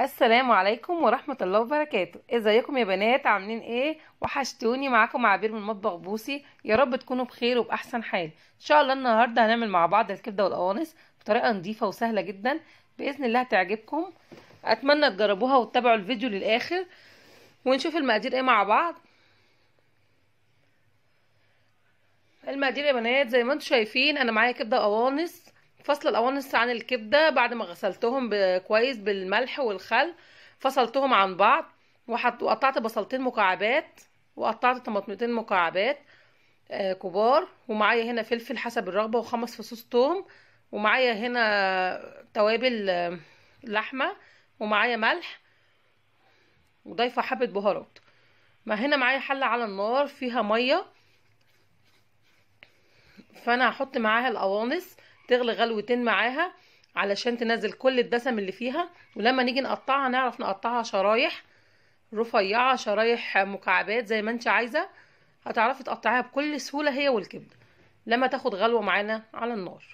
السلام عليكم ورحمة الله وبركاته ازيكم يا بنات عاملين ايه وحشتوني معاكم عبير من مطبخ بوسي يا رب تكونوا بخير وبأحسن حال ان شاء الله النهاردة هنعمل مع بعض الكبدة والقوانص بطريقة نظيفة وسهلة جدا بإذن الله هتعجبكم اتمنى تجربوها وتتابعوا الفيديو للآخر ونشوف المقادير ايه مع بعض المقادير يا بنات زي ما انتم شايفين انا معايا كبدة وقوانص فصل الاوانس عن الكبدة بعد ما غسلتهم كويس بالملح والخل فصلتهم عن بعض وحط وقطعت بصلتين مكعبات وقطعت طماطمتين مكعبات آه، كبار ومعايا هنا فلفل حسب الرغبة وخمس فصوص توم ومعايا هنا توابل آه، لحمة ومعايا ملح وضايفة حبة بهارات ما هنا معايا حلة على النار فيها مية فانا هحط معاها الاوانس تغلي غلوتين معاها علشان تنزل كل الدسم اللي فيها ولما نيجي نقطعها نعرف نقطعها شرايح رفيعة شرايح مكعبات زي ما انت عايزة هتعرفي تقطعيها بكل سهولة هي والكبدة لما تاخد غلوة معانا على النار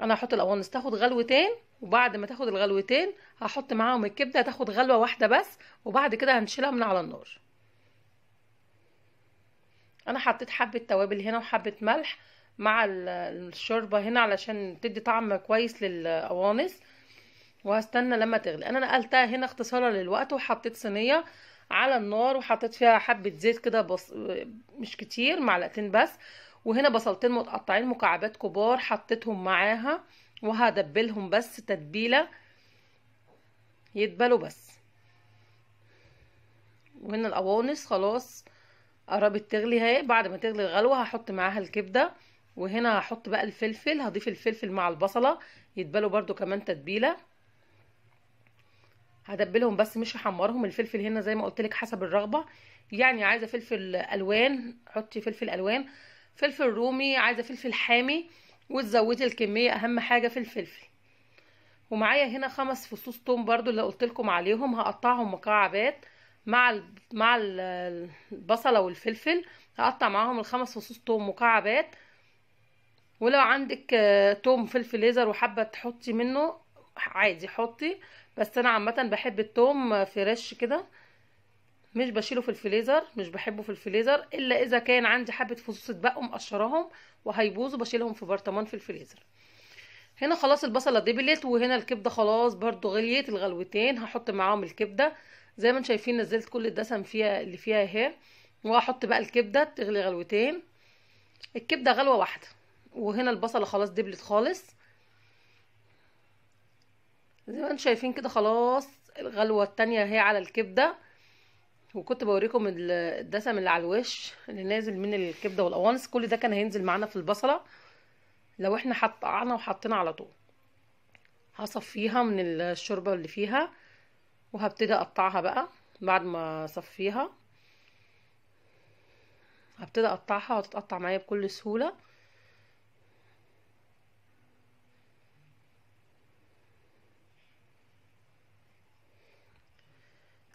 انا هحط الاوانس تاخد غلوتين وبعد ما تاخد الغلوتين هحط معاهم الكبدة هتاخد غلوة واحدة بس وبعد كده هنشيلها من على النار انا حطيت حبة توابل هنا وحبة ملح مع الشوربه هنا علشان تدي طعم كويس للقوانص وهستنى لما تغلي انا نقلتها هنا اختصارا للوقت وحطيت صينيه على النار وحطيت فيها حبه زيت كده بص... مش كتير معلقتين بس وهنا بصلتين متقطعين مكعبات كبار حطيتهم معاها وهدبلهم بس تتبيله يدبلوا بس وهنا القوانص خلاص قربت تغلي اهي بعد ما تغلي الغلوه هحط معاها الكبده وهنا هحط بقى الفلفل هضيف الفلفل مع البصلة يتبالوا برضو كمان تتبيلة هدبلهم بس مش هحمرهم الفلفل هنا زي ما قلت لك حسب الرغبة يعني عايزة فلفل الوان حطي فلفل الوان فلفل رومي عايزة فلفل حامي وتزودي الكمية اهم حاجة في الفلفل ومعايا هنا خمس فصوص توم برضو اللي قلت لكم عليهم هقطعهم مكعبات مع مع البصله والفلفل هقطع معاهم الخمس فصوص توم مكعبات ولو عندك آه، توم فلفل ليزر وحابه تحطي منه عادي حطي بس انا عامه بحب التوم آه، فريش كده مش بشيله في الفليزر مش بحبه في الفليزر الا اذا كان عندي حبه فصوص اتبقوا مقشراهم وهيبوظوا بشيلهم في برطمان في الفليزر هنا خلاص البصله دبلت وهنا الكبده خلاص برضو غليت الغلوتين هحط معاهم الكبده زي ما انتم شايفين نزلت كل الدسم فيها اللي فيها اهي وهحط بقى الكبده تغلي غلوتين الكبده غلوه واحده وهنا البصله خلاص دبلت خالص زي ما انتم شايفين كده خلاص الغلوه التانية هي على الكبده وكنت بوريكم الدسم اللي على الوش اللي نازل من الكبده والقوانص كل ده كان هينزل معانا في البصله لو احنا حطعنا وحطينا على طول هصفيها من الشوربه اللي فيها وهبتدي اقطعها بقى بعد ما اصفيها هبتدي اقطعها وتتقطع معايا بكل سهوله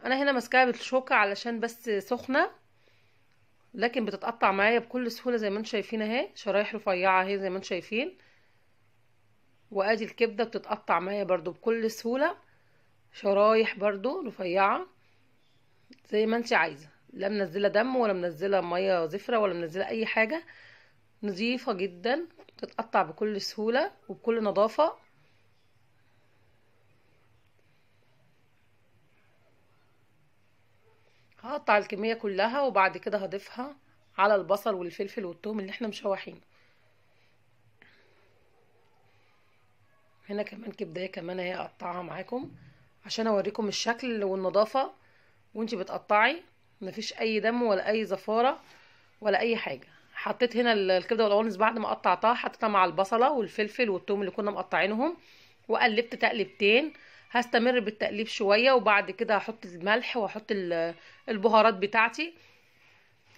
انا هنا ماسكاها بالشوكه علشان بس سخنه لكن بتتقطع معايا بكل سهوله زي ما انتم شايفين اهي شرايح رفيعه اهي زي ما انتم شايفين وادي الكبده بتتقطع معايا برضو بكل سهوله شرايح برضو رفيعه زي ما انتي عايزه لا منزله دم ولا منزله ميه زفره ولا منزله اي حاجه نظيفه جدا بتتقطع بكل سهوله وبكل نظافه هقطع الكمية كلها وبعد كده هضيفها على البصل والفلفل والثوم اللي احنا مشوحينه هنا كمان كبداية كمان اهي اقطعها معاكم عشان اوريكم الشكل والنظافة وانتي بتقطعي مفيش اي دم ولا اي زفارة ولا اي حاجة حطيت هنا الكبدة والقوانص بعد ما قطعتها حطيتها مع البصلة والفلفل والثوم اللي كنا مقطعينهم وقلبت تقلبتين هستمر بالتقليب شويه وبعد كده هحط الملح واحط البهارات بتاعتي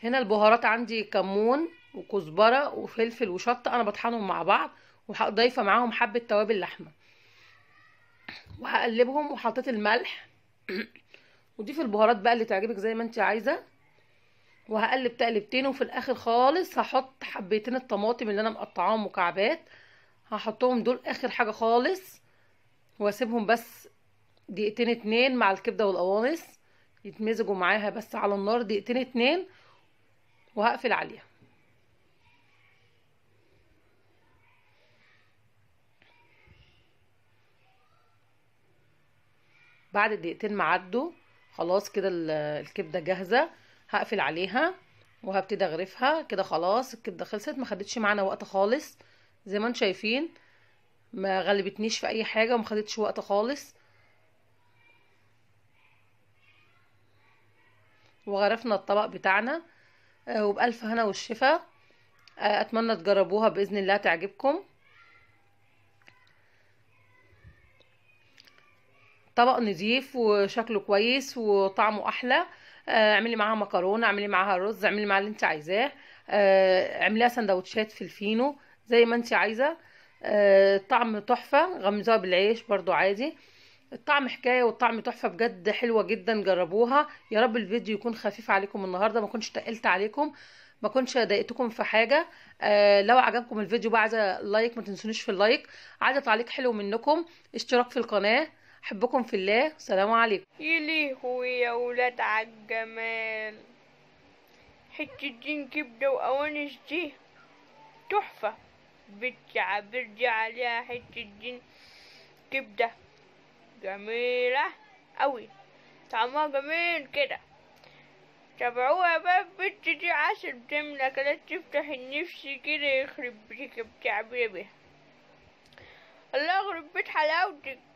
هنا البهارات عندي كمون وكزبره وفلفل وشطه انا بطحنهم مع بعض وضايفه معاهم حبه توابل لحمه وهقلبهم وحطيت الملح وضيف البهارات بقى اللي تعجبك زي ما انت عايزه وهقلب تقلبتين وفي الاخر خالص هحط حبيتين الطماطم اللي انا مقطعاهم مكعبات هحطهم دول اخر حاجه خالص واسيبهم بس دقيقتين اتنين مع الكبده والقوانص يتمزجوا معاها بس على النار دقيقتين اتنين وهقفل عليها بعد دقيقتين ما عدوا خلاص كده الكبده جاهزه هقفل عليها وهبتدي اغرفها كده خلاص الكبده خلصت ما خدتش معانا وقت خالص زي ما انتم شايفين ما غلبتنيش في اي حاجه وما خدتش وقت خالص وغرفنا الطبق بتاعنا آه، وبألف هنا والشفا آه، أتمنى تجربوها بإذن الله تعجبكم طبق نضيف وشكله كويس وطعمه أحلى آه، اعملي معاها مكرونة اعملي معاها رز اعملي معاها اللي انت عايزاه اعمليها سندوتشات في الفينو زي ما انت عايزه آه، طعم تحفة غمزوها بالعيش برضو عادي الطعم حكايه والطعم تحفه بجد حلوه جدا جربوها يا رب الفيديو يكون خفيف عليكم النهارده ما كنتش تقلت عليكم ما كنتش ضايقتكم في حاجه آه لو عجبكم الفيديو بقى عايزه لايك ما تنسونيش في اللايك عايزه تعليق حلو منكم اشتراك في القناه احبكم في الله سلام عليكم يليهو يا ولاد عالجمال حته دين كبده وقوانش دي تحفه برجع برجع عليها حتة جن كبدة جميلة أوي طعمها جميل كده تابعوها بقى البت دي عسل بتعمل أكلات تفتح النفس كده يخرب بيتك بتعمل بيها الله يخرب بيت حلاوتك